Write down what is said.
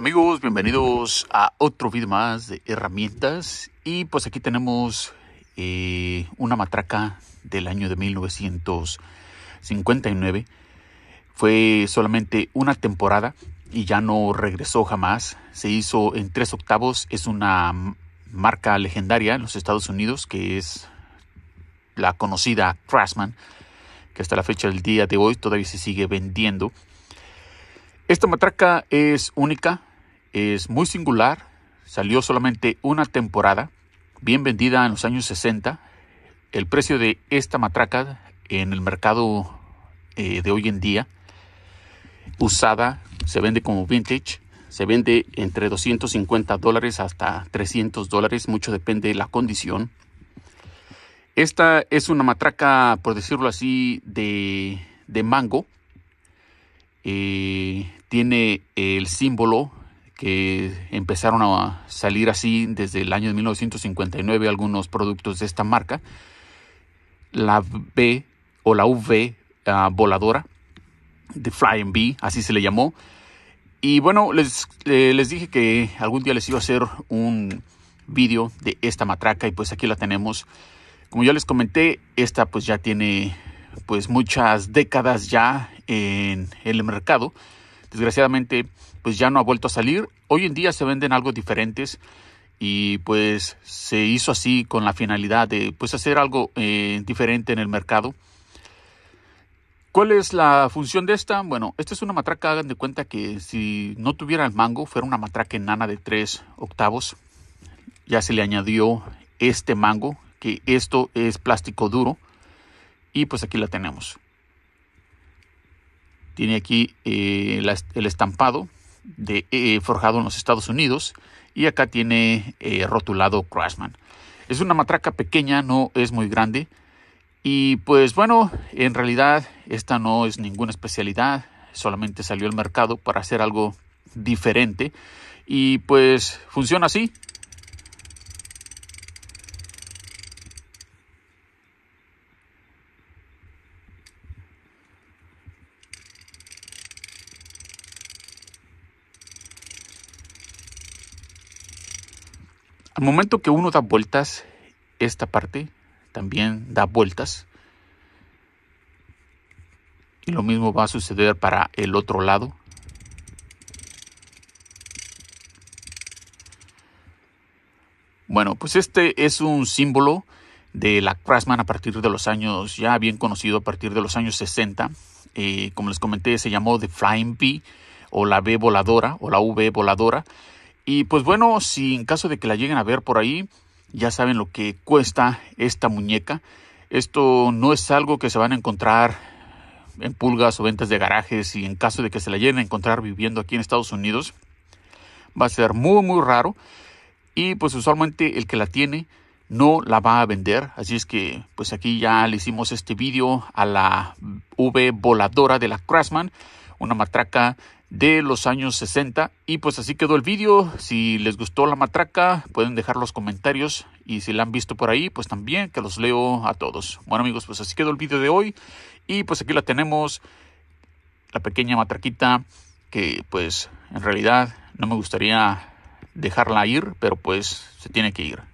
Amigos, bienvenidos a otro vídeo más de herramientas. Y pues aquí tenemos eh, una matraca del año de 1959. Fue solamente una temporada y ya no regresó jamás. Se hizo en tres octavos. Es una marca legendaria en los Estados Unidos que es la conocida Craftsman, que hasta la fecha del día de hoy todavía se sigue vendiendo. Esta matraca es única, es muy singular, salió solamente una temporada, bien vendida en los años 60. El precio de esta matraca en el mercado eh, de hoy en día, usada, se vende como vintage, se vende entre 250 dólares hasta 300 dólares, mucho depende de la condición. Esta es una matraca, por decirlo así, de, mango. Eh, tiene el símbolo que empezaron a salir así desde el año de 1959 algunos productos de esta marca. La B o la V ah, voladora, The Flying B así se le llamó. Y bueno, les, eh, les dije que algún día les iba a hacer un vídeo de esta matraca y pues aquí la tenemos. Como ya les comenté, esta pues ya tiene pues muchas décadas ya en el mercado desgraciadamente pues ya no ha vuelto a salir. Hoy en día se venden algo diferentes y pues se hizo así con la finalidad de pues hacer algo eh, diferente en el mercado. ¿Cuál es la función de esta? Bueno, esta es una matraca, hagan de cuenta que si no tuviera el mango, fuera una matraca enana de 3 octavos. Ya se le añadió este mango, que esto es plástico duro. Y pues aquí la tenemos. Tiene aquí eh, el estampado de, eh, forjado en los Estados Unidos y acá tiene eh, rotulado Crashman. Es una matraca pequeña, no es muy grande. Y pues bueno, en realidad esta no es ninguna especialidad, solamente salió al mercado para hacer algo diferente. Y pues funciona así, momento que uno da vueltas, esta parte también da vueltas. Y lo mismo va a suceder para el otro lado. Bueno, pues este es un símbolo de la Craftsman a partir de los años, ya bien conocido a partir de los años 60. Eh, como les comenté, se llamó The Flying B o la B voladora o la V voladora. Y pues bueno, si en caso de que la lleguen a ver por ahí, ya saben lo que cuesta esta muñeca. Esto no es algo que se van a encontrar en pulgas o ventas de garajes y en caso de que se la lleguen a encontrar viviendo aquí en Estados Unidos, va a ser muy muy raro y pues usualmente el que la tiene no la va a vender. Así es que pues aquí ya le hicimos este vídeo a la V voladora de la Craftsman, una matraca de los años 60. Y pues así quedó el vídeo. Si les gustó la matraca, pueden dejar los comentarios. Y si la han visto por ahí, pues también que los leo a todos. Bueno amigos, pues así quedó el vídeo de hoy. Y pues aquí la tenemos, la pequeña matraquita, que pues en realidad no me gustaría dejarla ir, pero pues se tiene que ir.